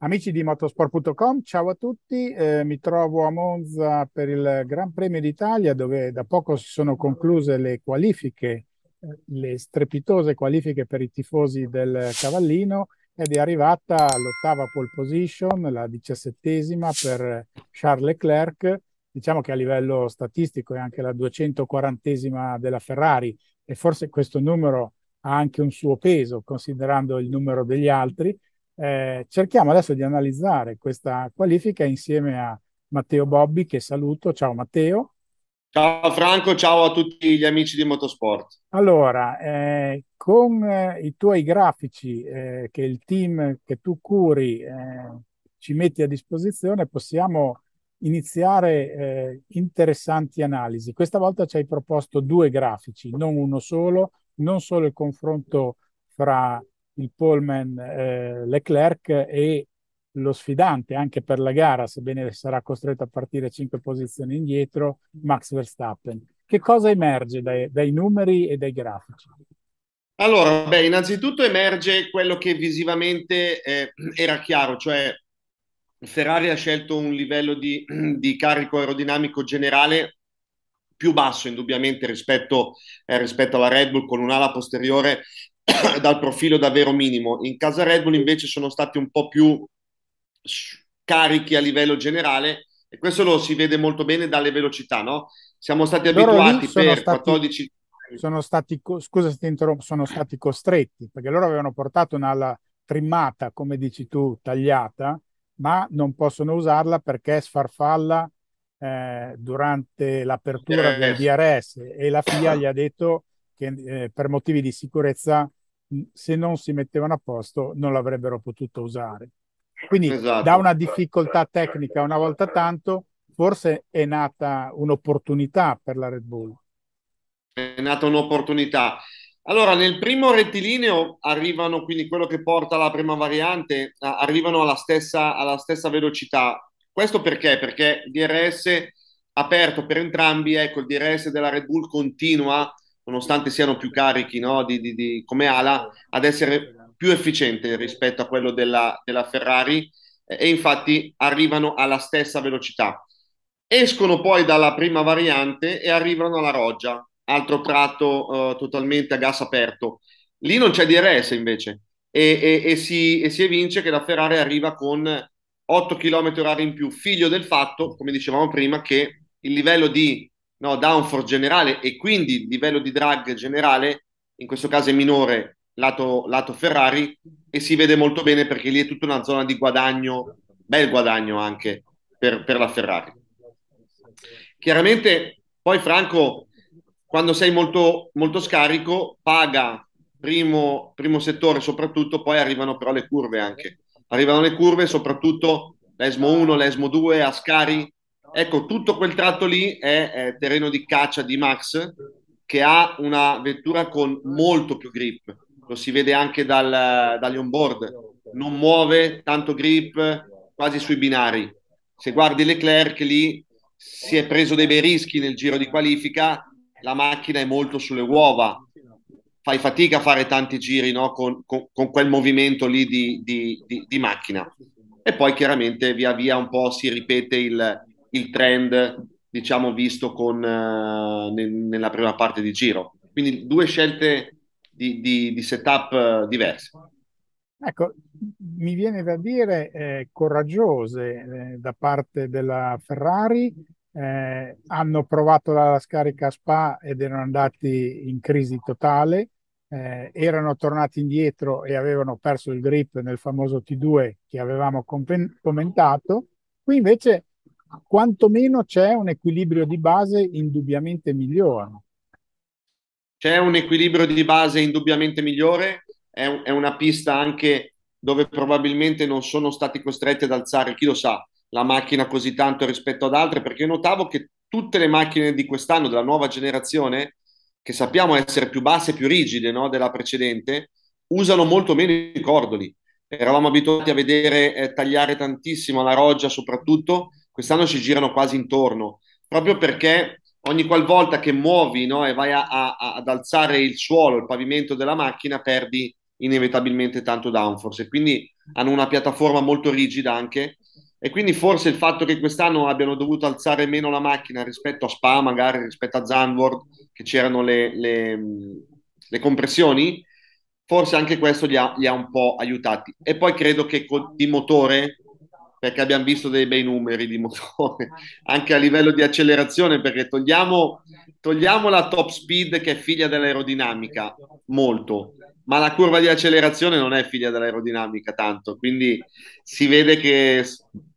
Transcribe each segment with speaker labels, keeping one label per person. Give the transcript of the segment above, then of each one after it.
Speaker 1: Amici di motosport.com, ciao a tutti, eh, mi trovo a Monza per il Gran Premio d'Italia dove da poco si sono concluse le qualifiche, eh, le strepitose qualifiche per i tifosi del Cavallino ed è arrivata l'ottava pole position, la diciassettesima per Charles Leclerc, diciamo che a livello statistico è anche la 240 della Ferrari e forse questo numero ha anche un suo peso considerando il numero degli altri eh, cerchiamo adesso di analizzare questa qualifica insieme a Matteo Bobbi, che saluto. Ciao Matteo.
Speaker 2: Ciao Franco, ciao a tutti gli amici di Motorsport.
Speaker 1: Allora, eh, con eh, i tuoi grafici eh, che il team che tu curi eh, ci metti a disposizione, possiamo iniziare eh, interessanti analisi. Questa volta ci hai proposto due grafici, non uno solo, non solo il confronto fra il poleman eh, Leclerc e lo sfidante anche per la gara, sebbene sarà costretto a partire cinque posizioni indietro, Max Verstappen. Che cosa emerge dai, dai numeri e dai grafici?
Speaker 2: Allora, beh, innanzitutto emerge quello che visivamente eh, era chiaro, cioè Ferrari ha scelto un livello di, di carico aerodinamico generale più basso indubbiamente rispetto, eh, rispetto, alla Red Bull con un'ala posteriore dal profilo davvero minimo. In casa Red Bull invece sono stati un po' più carichi a livello generale e questo lo si vede molto bene dalle velocità, no? Siamo stati Loro abituati per stati...
Speaker 1: 14 sono stati, scusa se ti interrompo, sono stati costretti perché loro avevano portato un'ala trimmata, come dici tu, tagliata, ma non possono usarla perché sfarfalla eh, durante l'apertura DRS. del DRS e la FIA gli ha detto che eh, per motivi di sicurezza se non si mettevano a posto non l'avrebbero potuto usare. Quindi esatto. da una difficoltà tecnica una volta tanto, forse è nata un'opportunità per la Red Bull.
Speaker 2: È nata un'opportunità. Allora, nel primo rettilineo arrivano, quindi quello che porta alla prima variante, arrivano alla stessa, alla stessa velocità. Questo perché? Perché il DRS aperto per entrambi, ecco, il DRS della Red Bull continua nonostante siano più carichi no, di, di, di, come ala, ad essere più efficiente rispetto a quello della, della Ferrari eh, e infatti arrivano alla stessa velocità. Escono poi dalla prima variante e arrivano alla Roggia, altro tratto eh, totalmente a gas aperto. Lì non c'è DRS invece e, e, e, si, e si evince che la Ferrari arriva con 8 km h in più, figlio del fatto, come dicevamo prima, che il livello di no, downforce generale e quindi il livello di drag generale, in questo caso è minore lato, lato Ferrari, e si vede molto bene perché lì è tutta una zona di guadagno, bel guadagno anche per, per la Ferrari. Chiaramente poi Franco, quando sei molto, molto scarico, paga primo, primo settore soprattutto, poi arrivano però le curve anche. Arrivano le curve soprattutto l'ESMO 1, l'ESMO 2, Ascari, Ecco, tutto quel tratto lì è, è terreno di caccia di Max che ha una vettura con molto più grip, lo si vede anche dal, dagli onboard, non muove tanto grip quasi sui binari. Se guardi Leclerc lì si è preso dei bei rischi nel giro di qualifica, la macchina è molto sulle uova, fai fatica a fare tanti giri no? con, con, con, quel movimento lì di, di, di, di, macchina. E poi chiaramente via via un po' si ripete il, il trend diciamo visto con, uh, eh, ne, nella prima parte di giro. Quindi due scelte di, di, di setup eh, diverse.
Speaker 1: Ecco, mi viene da dire eh, coraggiose eh, da parte della Ferrari. Eh, hanno provato la scarica Spa ed erano andati in crisi totale. Eh, erano tornati indietro e avevano perso il grip nel famoso T2 che avevamo compen- commentato. Qui invece quantomeno c'è un equilibrio di base indubbiamente migliore.
Speaker 2: C'è un equilibrio di base indubbiamente migliore, è, è una pista anche dove probabilmente non sono stati costretti ad alzare, chi lo sa, la macchina così tanto rispetto ad altre, perché notavo che tutte le macchine di quest'anno, della nuova generazione, che sappiamo essere più basse e più rigide no, della precedente, usano molto meno i cordoli. Eravamo abituati a vedere eh, tagliare tantissimo la roggia, soprattutto quest'anno ci girano quasi intorno, proprio perché ogni qualvolta che muovi no, e vai a, a, ad alzare il suolo, il pavimento della macchina, perdi inevitabilmente tanto downforce. E quindi hanno una piattaforma molto rigida anche. E quindi forse il fatto che quest'anno abbiano dovuto alzare meno la macchina rispetto a Spa, magari rispetto a Zandvoort, che c'erano le, le, le compressioni, forse anche questo li ha, li ha, un po' aiutati. E poi credo che con, di motore perché abbiamo visto dei bei numeri di motore, ah, anche a livello di accelerazione, perché togliamo, togliamo la top speed che è figlia dell'aerodinamica, molto, ma la curva di accelerazione non è figlia dell'aerodinamica tanto, quindi si vede che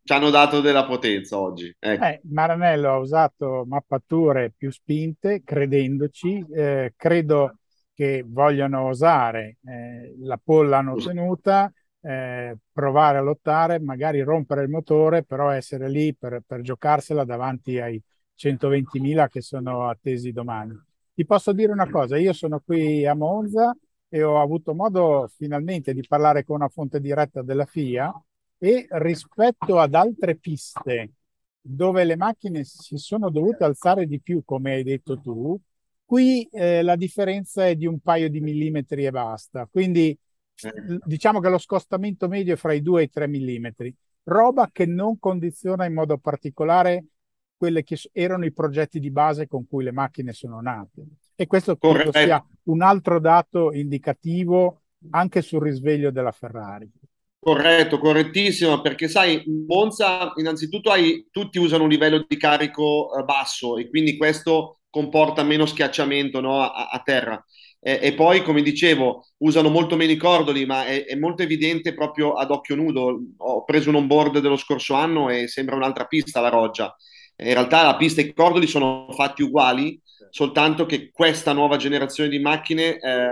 Speaker 2: ci hanno dato della potenza oggi. Ecco. Eh,
Speaker 1: Maranello ha usato mappature più spinte, credendoci, eh, credo che vogliono osare, eh, la polla hanno ottenuta eh, provare a lottare, magari rompere il motore, però essere lì per, per giocarsela davanti ai 120.000 che sono attesi domani. Ti posso dire una cosa, io sono qui a Monza e ho avuto modo finalmente di parlare con una fonte diretta della FIA e rispetto ad altre piste dove le macchine si sono dovute alzare di più, come hai detto tu, qui eh, la differenza è di un paio di millimetri e basta. Quindi eh. diciamo che lo scostamento medio è fra i 2 e i 3 mm, roba che non condiziona in modo particolare quelli che erano i progetti di base con cui le macchine sono nate. E questo credo sia un altro dato indicativo anche sul risveglio della Ferrari.
Speaker 2: Corretto, correttissimo, perché sai, Monza innanzitutto hai, tutti usano un livello di carico eh, basso e quindi questo comporta meno schiacciamento no, a, a, terra. E, e, poi, come dicevo, usano molto meno i cordoli, ma è, è, molto evidente proprio ad occhio nudo. Ho preso un onboard dello scorso anno e sembra un'altra pista la roggia. In realtà la pista e i cordoli sono fatti uguali, soltanto che questa nuova generazione di macchine eh,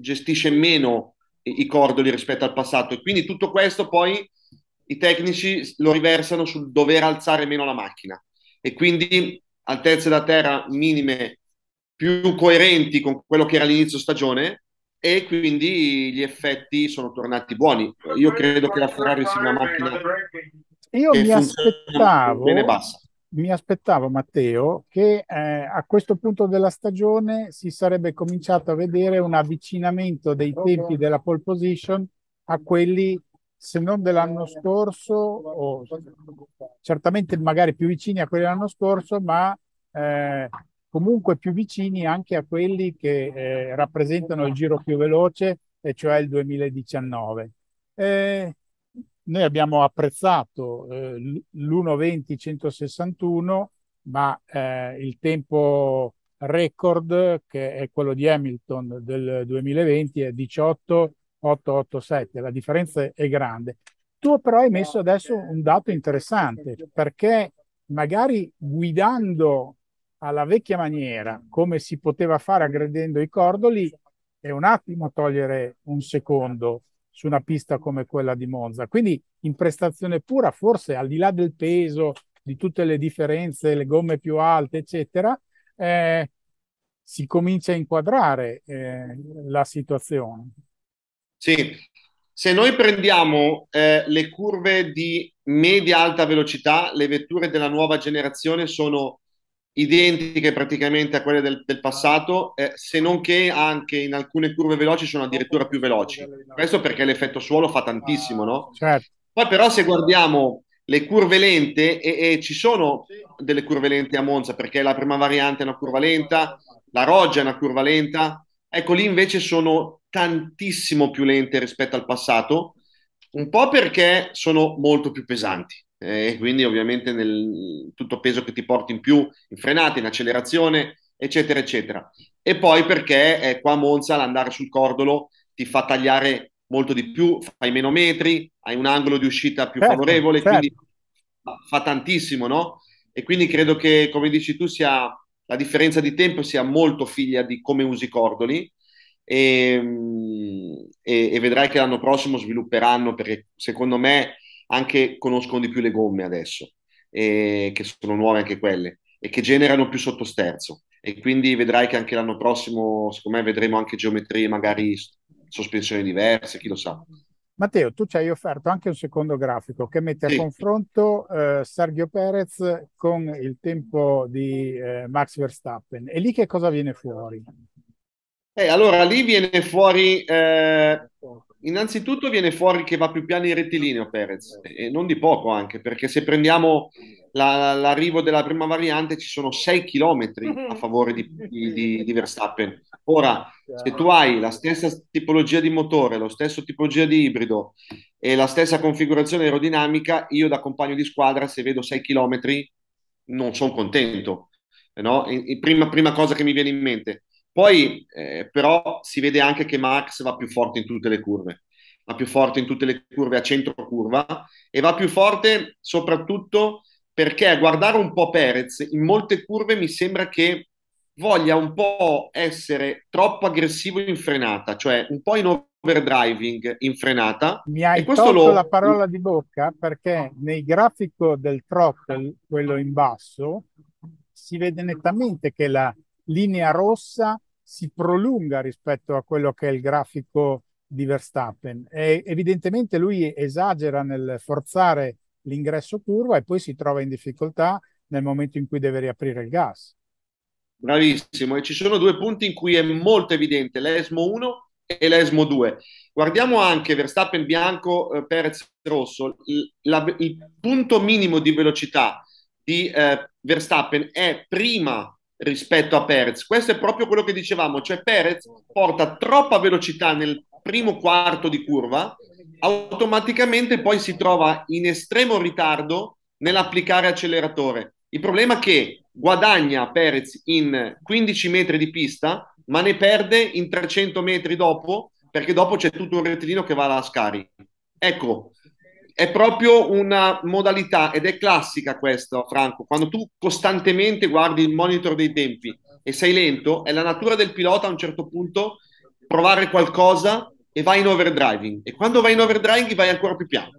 Speaker 2: gestisce meno i cordoli rispetto al passato. E quindi tutto questo poi i tecnici lo riversano sul dover alzare meno la macchina. E quindi altezze da terra minime più coerenti con quello che era all'inizio stagione e quindi gli effetti sono tornati buoni. Io credo che la Ferrari sia una macchina
Speaker 1: Io mi aspettavo bene bassa. Mi aspettavo Matteo che eh, a questo punto della stagione si sarebbe cominciato a vedere un avvicinamento dei tempi della pole position a quelli se non dell'anno scorso o certamente magari più vicini a quelli dell'anno scorso, ma eh, comunque più vicini anche a quelli che eh, rappresentano il giro più veloce, e cioè il 2019. Eh, noi abbiamo apprezzato eh, l'1.20-161, ma eh, il tempo record, che è quello di Hamilton del 2020, è 18.887. La differenza è grande. Tu però hai messo adesso un dato interessante, perché magari guidando alla vecchia maniera, come si poteva fare aggredendo i cordoli, è un attimo togliere un secondo su una pista come quella di Monza. Quindi in prestazione pura, forse al di là del peso, di tutte le differenze, le gomme più alte, eccetera, eh, si comincia a inquadrare eh, la situazione.
Speaker 2: Sì, se noi prendiamo eh, le curve di media alta velocità, le vetture della nuova generazione sono identiche praticamente a quelle del, del passato, eh, se non che anche in alcune curve veloci sono addirittura più veloci. Questo perché l'effetto suolo fa tantissimo, no? Ah, certo. Poi però se guardiamo le curve lente, e, e, ci sono delle curve lente a Monza, perché la prima variante è una curva lenta, la Roggia è una curva lenta, ecco lì invece sono tantissimo più lente rispetto al passato, un po' perché sono molto più pesanti, e eh, quindi ovviamente nel, tutto peso che ti porti in più, in frenata, in accelerazione, eccetera, eccetera. E poi perché eh, qua a Monza l'andare sul cordolo ti fa tagliare molto di più, fai meno metri, hai un angolo di uscita più certo, favorevole, certo. fa tantissimo, no? E quindi credo che, come dici tu, sia la differenza di tempo sia molto figlia di come usi i cordoli e, ehm, e, e vedrai che l'anno prossimo svilupperanno perché secondo me anche conoscono di più le gomme adesso, eh, che sono nuove anche quelle, e che generano più sottosterzo. E quindi vedrai che anche l'anno prossimo, secondo me, vedremo anche geometrie, magari sospensioni diverse, chi lo sa.
Speaker 1: Matteo, tu ci hai offerto anche un secondo grafico che mette sì. a confronto eh, Sergio Perez con il tempo di eh, Max Verstappen. E lì che cosa viene fuori?
Speaker 2: Eh, allora, lì viene fuori eh, Innanzitutto viene fuori che va più piano in rettilineo Perez, e non di poco anche, perché se prendiamo la, l'arrivo della prima variante ci sono 6 km a mhm. favore di, di, di, Verstappen. Ora, se tu hai la stessa tipologia di motore, lo stesso tipologia di ibrido e la stessa configurazione aerodinamica, io da compagno di squadra se vedo 6 km non sono contento. No? E, e prima, prima cosa che mi viene in mente. Poi eh, però si vede anche che Max va più forte in tutte le curve, va più forte in tutte le curve a centro curva e va più forte soprattutto perché a guardare un po' Perez in molte curve mi sembra che voglia un po' essere troppo aggressivo in frenata, cioè un po' in overdriving in frenata. Mi hai tolto lo... la
Speaker 1: parola di bocca perché nel grafico del throttle, quello in basso, si vede nettamente che la linea rossa si prolunga rispetto a quello che è il grafico di Verstappen. E evidentemente lui esagera nel forzare l'ingresso curva e poi si trova in difficoltà nel momento in cui deve riaprire il gas.
Speaker 2: Bravissimo, e ci sono due punti in cui è molto evidente, l'ESMO 1 e l'ESMO 2. Guardiamo anche Verstappen bianco, eh, Perez rosso, il, la, il, punto minimo di velocità di eh, Verstappen è prima rispetto a Perez. Questo è proprio quello che dicevamo, cioè Perez porta troppa velocità nel primo quarto di curva, automaticamente poi si trova in estremo ritardo nell'applicare acceleratore. Il problema è che guadagna Perez in 15 metri di pista, ma ne perde in 300 metri dopo, perché dopo c'è tutto un rettilineo che va alla Scari. Ecco, è proprio una modalità ed è classica questo, Franco. Quando tu costantemente guardi il monitor dei tempi e sei lento, è la natura del pilota a un certo punto provare qualcosa e vai in overdriving. E quando vai in overdriving vai ancora più piano.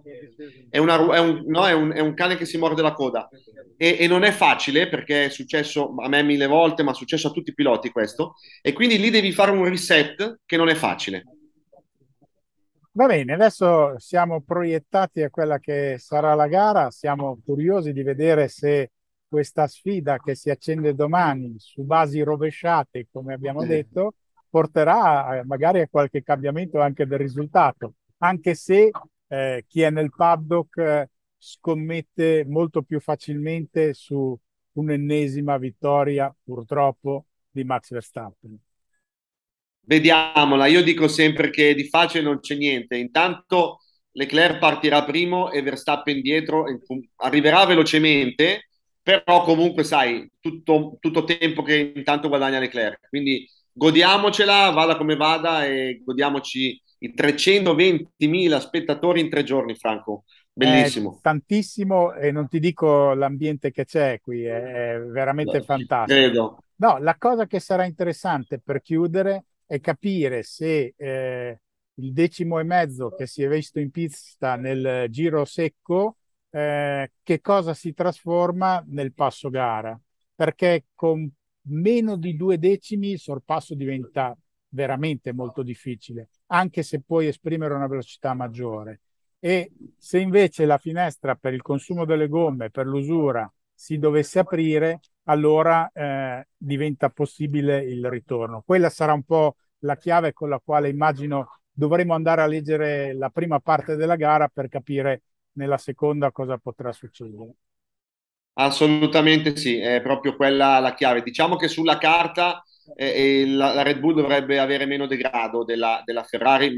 Speaker 2: È, una, è, un, no, è, un, è un, cane che si morde la coda. E, e, non è facile perché è successo a me mille volte, ma è successo a tutti i piloti questo. E quindi lì devi fare un reset che non è facile.
Speaker 1: Va bene, adesso siamo proiettati a quella che sarà la gara, siamo curiosi di vedere se questa sfida che si accende domani su basi rovesciate, come abbiamo eh. detto, porterà eh, magari a qualche cambiamento anche del risultato, anche se eh, chi è nel paddock eh, scommette molto più facilmente su un'ennesima vittoria, purtroppo, di Max Verstappen.
Speaker 2: Vediamola, io dico sempre che di facile non c'è niente. Intanto Leclerc partirà primo e Verstappen dietro, arriverà velocemente, però comunque sai, tutto, tutto tempo che intanto guadagna Leclerc. Quindi godiamocela, vada come vada e godiamoci i 320.000 spettatori in tre giorni, Franco.
Speaker 1: Bellissimo. È eh, tantissimo e non ti dico l'ambiente che c'è qui, è veramente Beh, fantastico. Credo. No, la cosa che sarà interessante per chiudere è capire se eh, il decimo e mezzo che si è visto in pista nel giro secco, eh, che cosa si trasforma nel passo gara, perché con meno di due decimi il sorpasso diventa veramente molto difficile, anche se puoi esprimere una velocità maggiore. E se invece la finestra per il consumo delle gomme, per l'usura, si dovesse aprire, allora eh, diventa possibile il ritorno. Quella sarà un po' la chiave con la quale immagino dovremo andare a leggere la prima parte della gara per capire nella seconda cosa potrà succedere.
Speaker 2: Assolutamente sì, è proprio quella la chiave. Diciamo che sulla carta eh, la, la, Red Bull dovrebbe avere meno degrado della, della, Ferrari,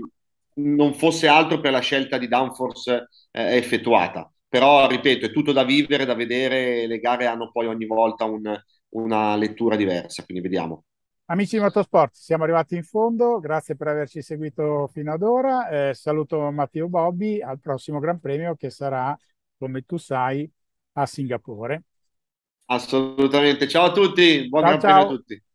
Speaker 2: non fosse altro per la scelta di downforce eh, effettuata però ripeto è tutto da vivere, da vedere, le gare hanno poi ogni volta un, una lettura diversa, quindi vediamo.
Speaker 1: Amici di Motorsport, siamo arrivati in fondo, grazie per averci seguito fino ad ora, eh, saluto Matteo Bobbi al prossimo Gran Premio che sarà, come tu sai, a Singapore.
Speaker 2: Assolutamente, ciao a tutti, buon ciao, Gran ciao. Premio a tutti.